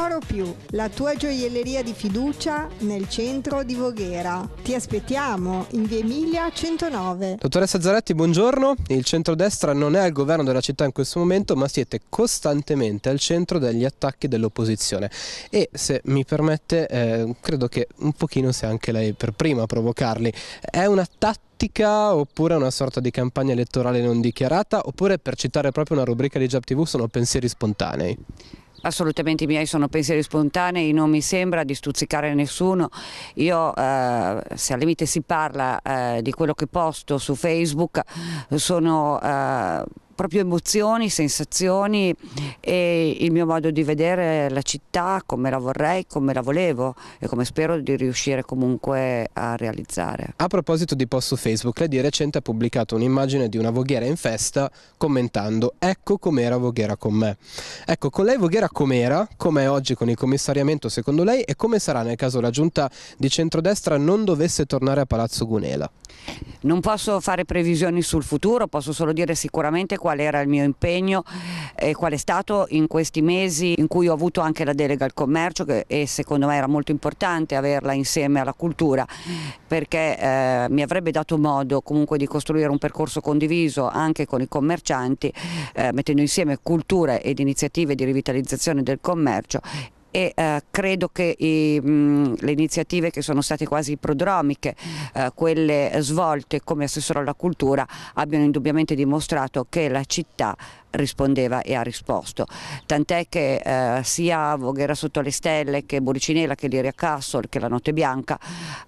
Oro Più, la tua gioielleria di fiducia nel centro di Voghera. Ti aspettiamo in via Emilia 109. Dottoressa Zaretti, buongiorno. Il centrodestra non è al governo della città in questo momento, ma siete costantemente al centro degli attacchi dell'opposizione. E se mi permette, eh, credo che un pochino sia anche lei per prima a provocarli. È una tattica oppure una sorta di campagna elettorale non dichiarata oppure per citare proprio una rubrica di Giab TV sono pensieri spontanei? Assolutamente i miei sono pensieri spontanei, non mi sembra di stuzzicare nessuno. Io, eh, se al limite si parla eh, di quello che posto su Facebook, sono... Eh proprio emozioni, sensazioni e il mio modo di vedere la città come la vorrei, come la volevo e come spero di riuscire comunque a realizzare. A proposito di post su Facebook, lei di recente ha pubblicato un'immagine di una voghiera in festa commentando ecco com'era voghiera con me. Ecco, con lei voghiera com'era, com'è oggi con il commissariamento secondo lei e come sarà nel caso la giunta di centrodestra non dovesse tornare a Palazzo Gunela? Non posso fare previsioni sul futuro, posso solo dire sicuramente qual qual era il mio impegno e qual è stato in questi mesi in cui ho avuto anche la delega al commercio che, e secondo me era molto importante averla insieme alla cultura perché eh, mi avrebbe dato modo comunque di costruire un percorso condiviso anche con i commercianti eh, mettendo insieme culture ed iniziative di rivitalizzazione del commercio e eh, credo che i, mh, le iniziative che sono state quasi prodromiche, eh, quelle svolte come assessore alla cultura, abbiano indubbiamente dimostrato che la città rispondeva e ha risposto. Tant'è che eh, sia Voghera sotto le stelle che Buricinella che Liria Castle che la Notte Bianca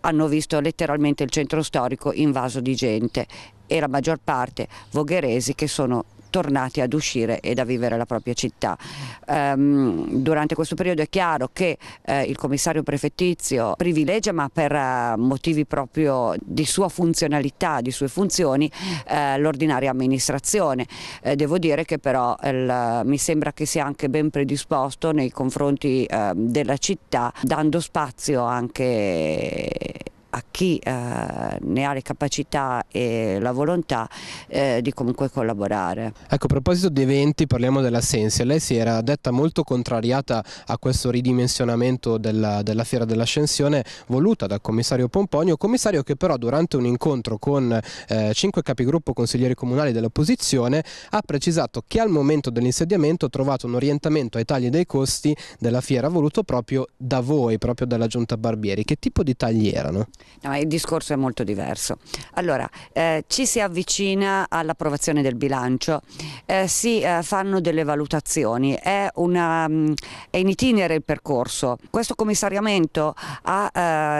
hanno visto letteralmente il centro storico invaso di gente e la maggior parte vogheresi che sono tornati ad uscire ed a vivere la propria città. Um, durante questo periodo è chiaro che eh, il commissario prefettizio privilegia ma per uh, motivi proprio di sua funzionalità, di sue funzioni, eh, l'ordinaria amministrazione. Eh, devo dire che però il, mi sembra che sia anche ben predisposto nei confronti ehm, della città dando spazio anche a chi eh, ne ha le capacità e la volontà eh, di comunque collaborare. Ecco, a proposito di eventi, parliamo della Sensia. Lei si era detta molto contrariata a questo ridimensionamento della, della Fiera dell'Ascensione voluta dal commissario Pomponio, commissario che però durante un incontro con eh, cinque capigruppo consiglieri comunali dell'opposizione ha precisato che al momento dell'insediamento ha trovato un orientamento ai tagli dei costi della Fiera voluto proprio da voi, proprio dalla Giunta Barbieri. Che tipo di tagli erano? No, il discorso è molto diverso. Allora, eh, ci si avvicina all'approvazione del bilancio, eh, si eh, fanno delle valutazioni, è, una, mm, è, in itinere il percorso. Questo commissariamento ha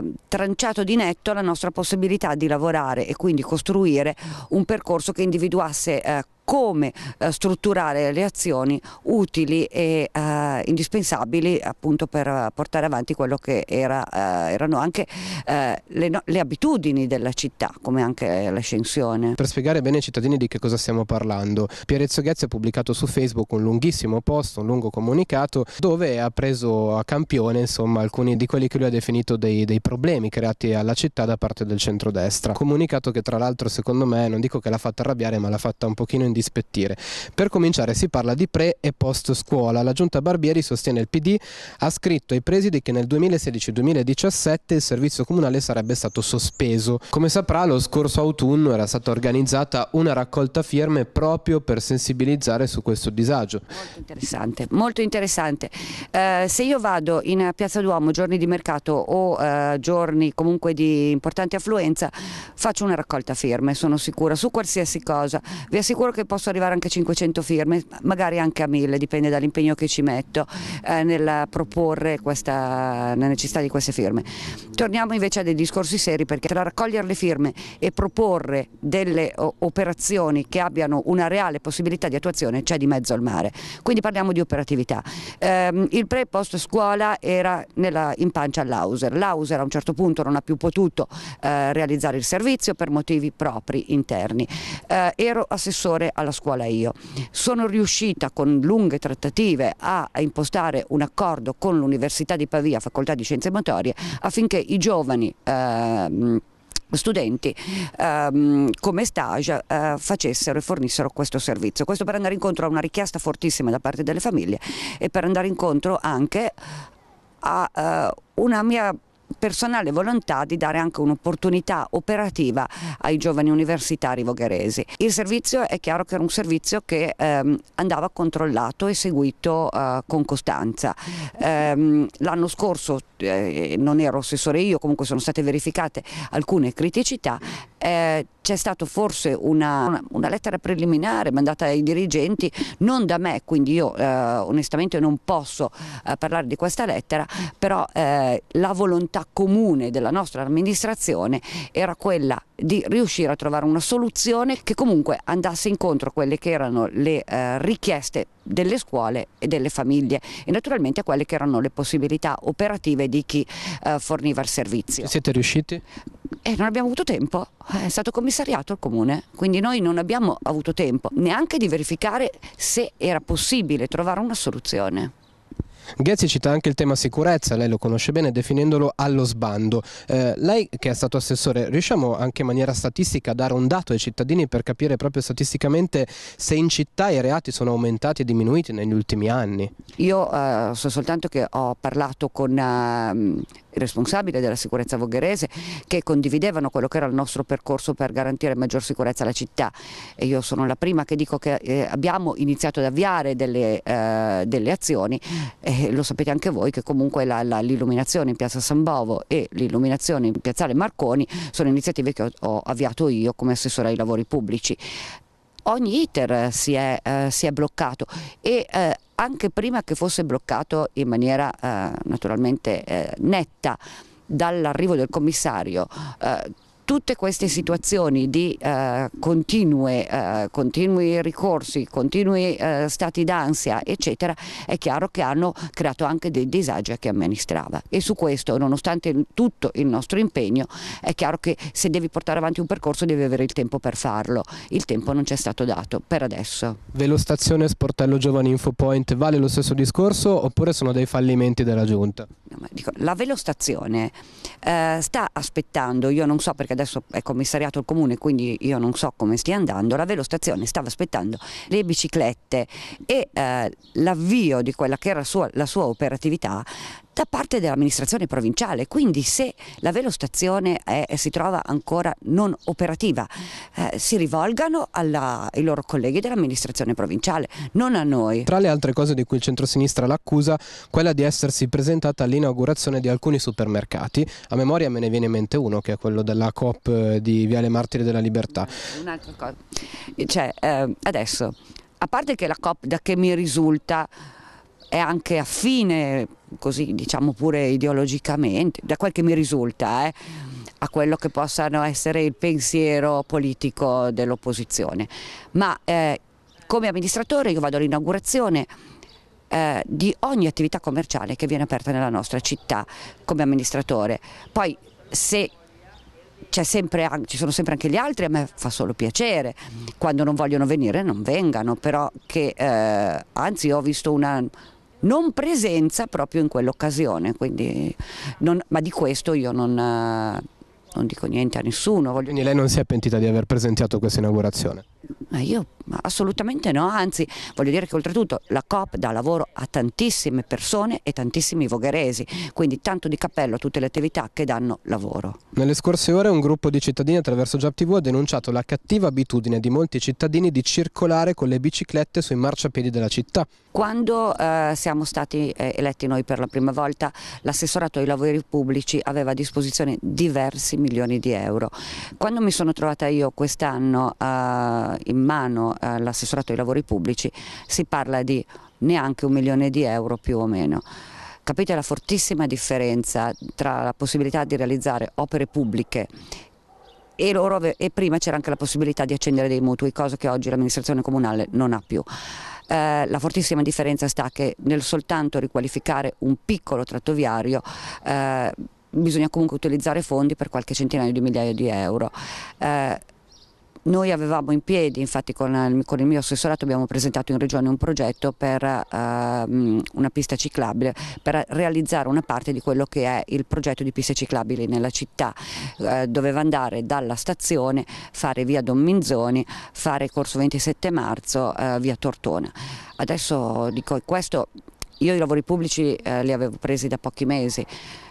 eh, tranciato di netto la nostra possibilità di lavorare e quindi costruire un percorso che individuasse eh, come eh, strutturare le azioni utili e eh, indispensabili appunto per portare avanti quello che era, eh, erano anche eh, le, no le, abitudini della città come anche l'ascensione. Per spiegare bene ai cittadini di che cosa stiamo parlando, Pierezzo Ghezzi ha pubblicato su Facebook un lunghissimo post, un lungo comunicato dove ha preso a campione insomma alcuni di quelli che lui ha definito dei, dei problemi creati alla città da parte del centrodestra. Comunicato che tra l'altro secondo me non dico che l'ha fatta arrabbiare ma l'ha fatta un pochino indignare indispettire. Per cominciare si parla di pre e post scuola. La giunta Barbieri sostiene il PD, ha scritto ai presidi che nel 2016-2017 il servizio comunale sarebbe stato sospeso. Come saprà lo scorso autunno era stata organizzata una raccolta firme proprio per sensibilizzare su questo disagio. Molto interessante, molto interessante. Eh, se io vado in Piazza Duomo giorni di mercato o eh, giorni comunque di importante affluenza faccio una raccolta firme, sono sicura, su qualsiasi cosa. Vi assicuro che posso arrivare anche a 500 firme, magari anche a 1000, dipende dall'impegno che ci metto eh, nel proporre questa, la necessità di queste firme. Torniamo invece a dei discorsi seri perché tra raccogliere le firme e proporre delle operazioni che abbiano una reale possibilità di attuazione c'è di mezzo al mare, quindi parliamo di operatività. Eh, il pre-post scuola era nella, in pancia all'Auser, l'Auser a un certo punto non ha più potuto eh, realizzare il servizio per motivi propri interni. Eh, ero assessore alla scuola io. Sono riuscita con lunghe trattative a impostare un accordo con l'Università di Pavia, Facoltà di Scienze Motorie, affinché i giovani ehm, studenti ehm, come stage eh, facessero e fornissero questo servizio. Questo per andare incontro a una richiesta fortissima da parte delle famiglie e per andare incontro anche a eh, una mia personale volontà di dare anche un'opportunità operativa ai giovani universitari vogheresi. Il servizio è chiaro che era un servizio che ehm, andava controllato e seguito eh, con costanza. Ehm, L'anno scorso eh, non ero assessore io, comunque sono state verificate alcune criticità, eh, c'è stata forse una, una, una, lettera preliminare mandata ai dirigenti, non da me, quindi io eh, onestamente non posso eh, parlare di questa lettera, però eh, la volontà volontà comune della nostra amministrazione era quella di riuscire a trovare una soluzione che comunque andasse incontro a quelle che erano le eh, richieste delle scuole e delle famiglie e naturalmente a quelle che erano le possibilità operative di chi eh, forniva il servizio. Siete riusciti? Eh, non abbiamo avuto tempo, eh, è stato commissariato il comune, quindi noi non abbiamo avuto tempo neanche di verificare se era possibile trovare una soluzione. Ghezzi cita anche il tema sicurezza, lei lo conosce bene, definendolo allo sbando. Eh, lei che è stato assessore, riusciamo anche in maniera statistica a dare un dato ai cittadini per capire proprio statisticamente se in città i reati sono aumentati e diminuiti negli ultimi anni? Io eh, so soltanto che ho parlato con... Eh, responsabile della sicurezza vogherese che condividevano quello che era il nostro percorso per garantire maggior sicurezza alla città e io sono la prima che dico che eh, abbiamo iniziato ad avviare delle, eh, delle azioni e lo sapete anche voi che comunque l'illuminazione in piazza San Bovo e l'illuminazione in piazzale Marconi sono iniziative che ho, ho avviato io come assessore ai lavori pubblici ogni iter si è, eh, si è bloccato e eh, anche prima che fosse bloccato in maniera eh, naturalmente eh, netta dall'arrivo del commissario eh, tutte queste situazioni di eh, continue, eh, continui ricorsi, continui eh, stati d'ansia eccetera è chiaro che hanno creato anche dei disagi a chi amministrava e su questo nonostante tutto il nostro impegno è chiaro che se devi portare avanti un percorso devi avere il tempo per farlo, il tempo non ci è stato dato per adesso. Velostazione Sportello Giovani Infopoint vale lo stesso discorso oppure sono dei fallimenti della Giunta? dico, la velostazione eh, sta aspettando, io non so perché adesso è commissariato il comune, quindi io non so come stia andando, la velostazione stava aspettando le biciclette e eh, l'avvio di quella che era sua, la sua operatività da parte dell'amministrazione provinciale, quindi se la velostazione è, eh, si trova ancora non operativa eh, si rivolgano alla, ai loro colleghi dell'amministrazione provinciale, non a noi. Tra le altre cose di cui il centrosinistra l'accusa, quella di essersi presentata all'inaugurazione di alcuni supermercati, a memoria me ne viene in mente uno che è quello della COP eh, di Viale Martiri della Libertà. Eh, un'altra cosa, cioè eh, adesso, a parte che la COP da che mi risulta è anche affine, così diciamo pure ideologicamente, da quel che mi risulta, eh, a quello che possano essere il pensiero politico dell'opposizione. Ma eh, come amministratore io vado all'inaugurazione eh, di ogni attività commerciale che viene aperta nella nostra città come amministratore. Poi se sempre, ci sono sempre anche gli altri, a me fa solo piacere, quando non vogliono venire non vengano, però che eh, anzi ho visto una non presenza proprio in quell'occasione, ma di questo io non, eh, non dico niente a nessuno. Voglio... Quindi lei non si è pentita di aver presenziato questa inaugurazione? Ma io assolutamente no, anzi voglio dire che oltretutto la COP dà lavoro a tantissime persone e tantissimi vogheresi, quindi tanto di cappello a tutte le attività che danno lavoro. Nelle scorse ore un gruppo di cittadini attraverso JobTV ha denunciato la cattiva abitudine di molti cittadini di circolare con le biciclette sui marciapiedi della città. Quando eh, siamo stati eh, eletti noi per la prima volta, l'assessorato ai lavori pubblici aveva a disposizione diversi milioni di euro. Quando mi sono trovata io quest'anno a eh, in mano all'assessorato ai lavori pubblici si parla di neanche un milione di euro più o meno. Capite la fortissima differenza tra la possibilità di realizzare opere pubbliche e, loro, e prima c'era anche la possibilità di accendere dei mutui, cosa che oggi l'amministrazione comunale non ha più. Eh, la fortissima differenza sta che nel soltanto riqualificare un piccolo tratto viario eh, bisogna comunque utilizzare fondi per qualche centinaio di migliaia di euro. Eh, noi avevamo in piedi, infatti con, eh, con, il mio assessorato abbiamo presentato in regione un progetto per uh, una pista ciclabile, per realizzare una parte di quello che è il progetto di piste ciclabili nella città. Uh, doveva andare dalla stazione, fare via Don Minzoni, fare corso 27 marzo, uh, via Tortona. Adesso dico questo io i lavori pubblici eh, li avevo presi da pochi mesi,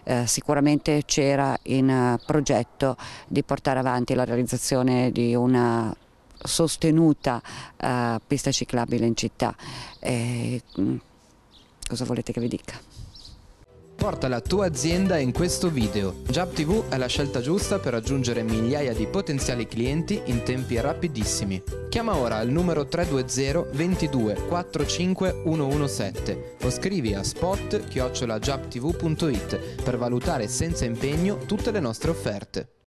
eh, sicuramente c'era in uh, progetto di portare avanti la realizzazione di una sostenuta uh, pista ciclabile in città. E, mh, mm, cosa volete che vi dica? Porta la tua azienda in questo video. JabTV è la scelta giusta per raggiungere migliaia di potenziali clienti in tempi rapidissimi. Chiama ora al numero 320 22 45 117 o scrivi a spot-jabtv.it per valutare senza impegno tutte le nostre offerte.